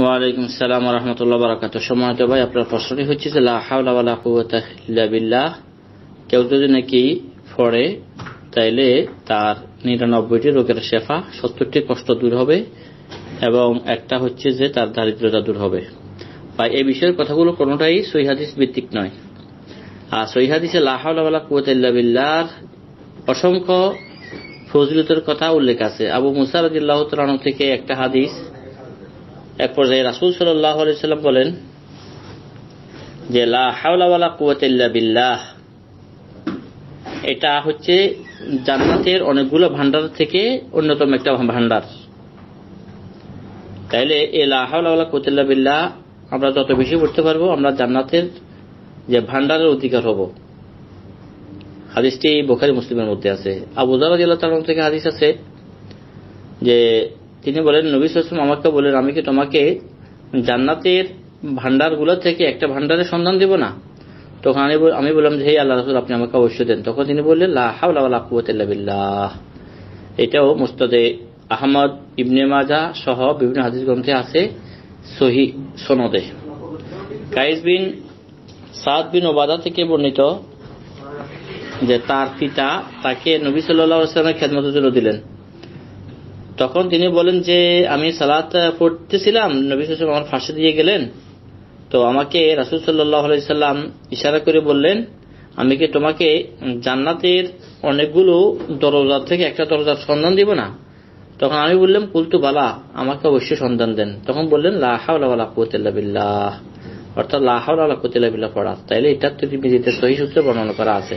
ওয়ালাইকুম সালাম রহমতুল্লাহ বারাকাত সম্মানিত ভাই আপনার প্রশ্নটি হচ্ছে যে লাহাউল্লাহ কেউ যদি নাকি ফড়ে তাইলে তার নিরানব্বইটি রোগের শেফা সত্তরটি কষ্ট দূর হবে এবং একটা হচ্ছে যে তার দারিদ্রতা দূর হবে বা এই বিষয়ের কথাগুলো কোনোটাই সৈহাদিস ভিত্তিক নয় আর সৈহাদিসে লাহাউল্লাহ কুয়াতাল্লাবিল্লার অসংখ্য ফজলুতের কথা উল্লেখ আছে আবু মুসার আদিল্লাহ থেকে একটা হাদিস এক পর্যায়ে রাসুল সাল্লাম আলাইসাল্লাম বলেন যে লা হাওলাওয়ালা বিল্লাহ এটা হচ্ছে জান্নাতের অনেকগুলো ভান্ডার থেকে অন্যতম একটা ভান্ডার তাইলে এ লাহাউলা কুতুল্লা বিল্লাহ আমরা যত বেশি পড়তে পারবো আমরা জান্নাতের যে ভান্ডারের অধিকার হব হাদিসটি বোখারি মুসলিমের মধ্যে আছে আবুদার থেকে হাদিস আছে যে তিনি বলেন নবী সাসম আমাকে বলেন আমি কি তোমাকে জান্নাতের ভান্ডারগুলো থেকে একটা ভান্ডারের সন্ধান দিব না তখন আমি আমি বললাম যে হে আল্লাহ রসুল আপনি আমাকে অবশ্যই দেন তখন তিনি বললেন লাহাউল্লাহ এটাও মুস্তাদে আহমদ ইবনে মাজা সহ বিভিন্ন হাদিস গ্রন্থে আছে সহি সনদে কাইজ বিন সাদ বিন ওবাদা থেকে বর্ণিত যে তার পিতা তাকে নবী সাল্লা আসলামের খেদমতের জন্য দিলেন তখন তিনি বলেন যে আমি সালাত পড়তেছিলাম নবী সাল আমার ফাঁসে দিয়ে গেলেন তো আমাকে রাসুল সাল্লাম ইশারা করে বললেন আমি কি তোমাকে জান্নাতের অনেকগুলো দরজা থেকে একটা দরজার সন্ধান দিব না তখন আমি বললাম কুলতু বালা আমাকে অবশ্যই সন্ধান দেন তখন বললেন লাহাউল্লাহ অর্থাৎ লাহাউল্লাহ পড়া তাইলে এটার তো নিজেদের সহি সূত্রে বর্ণনা করা আছে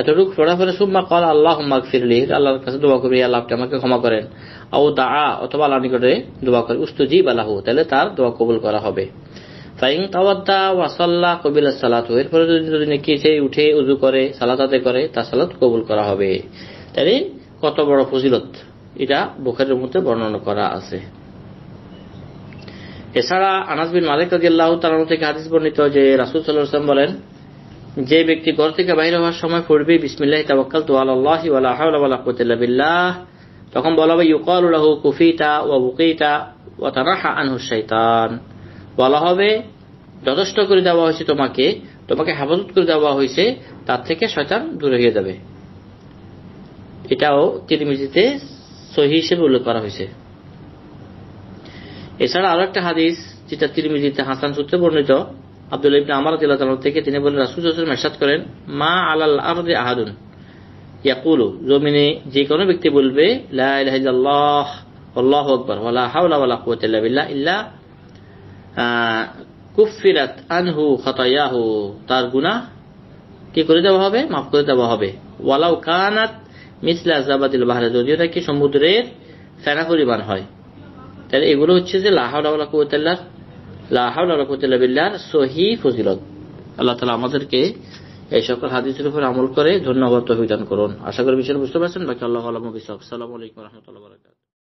এতটুকু পড়ার ফেলে সুম্মা কল আল্লাহ ফিরলি আল্লাহর কাছে দোয়া করবি আল্লাহ আমাকে ক্ষমা করেন আউ দা অথবা আল্লাহ নিকটে দোয়া করে উস্তুজিব আল্লাহ তাহলে তার দোয়া কবুল করা হবে ফাইং তাওয়াদ্দা ওয়াসাল্লাহ এরপরে যদি যদি নাকি সে উঠে উজু করে করে তার সালাত কবুল করা হবে তাহলে কত বড় ফজিলত এটা বুখারের মধ্যে বর্ণনা করা আছে এছাড়া আনাস বিন মালিক রাজি আল্লাহ থেকে হাদিস বর্ণিত যে রাসুল সাল্লাহ বলেন যে ব্যক্তি ঘর থেকে বাইর হওয়ার সময় পড়বে বিসমিল্লাহ তাবাক্কাল তু আল্লাহ ওয়ালা হাওলা ওয়ালা কুওয়াতা ইল্লা বিল্লাহ তখন বলা হবে ইউকালু লাহু কুফিতা ওয়া বুকিতা ওয়া তারাহা আনহু শাইতান বলা হবে যথেষ্ট করে দেওয়া হয়েছে তোমাকে তোমাকে হেফাজত করে দেওয়া হয়েছে তার থেকে শয়তান দূরে হয়ে যাবে এটাও তিরমিজিতে সহি হিসেবে উল্লেখ করা হয়েছে এছাড়া আরো একটা হাদিস যেটা তিরমিজিতে হাসান সূত্রে বর্ণিত আব্দুল ইবনে আমার রাদিয়াল্লাহু থেকে তিনি বলেন রাসূল সাল্লাল্লাহু করেন মা আলাল আরদি আহাদুন ইয়াকুলু জমিনে যে কোনো ব্যক্তি বলবে লা ইলাহা ইল্লাল্লাহ আল্লাহু আকবার ওয়ালা হাওলা ওয়ালা কুওয়াতা ইল্লা বিল্লাহ ইল্লা কুফিরাত আনহু খতায়াহু তার গুনাহ কি করে দেওয়া হবে মাফ করে দেওয়া হবে ওয়ালাউ কানাত মিসলা জাবাতিল বাহরা যদিও নাকি সমুদ্রের ফেনা পরিমাণ হয় তাহলে এগুলো হচ্ছে যে লাহাউলা কুয়াতাল্লাহ লাহাউল্লাহ সহি ফজিলত আল্লাহ তালা আমাদেরকে এই সকল হাদিসের উপর আমল করে ধন্যবাদ অভিদান করুন আশা করি বিষয় বুঝতে পারছেন বাকি আল্লাহ আলম বিসালাম আলাইকুম রহমতুল্লাহ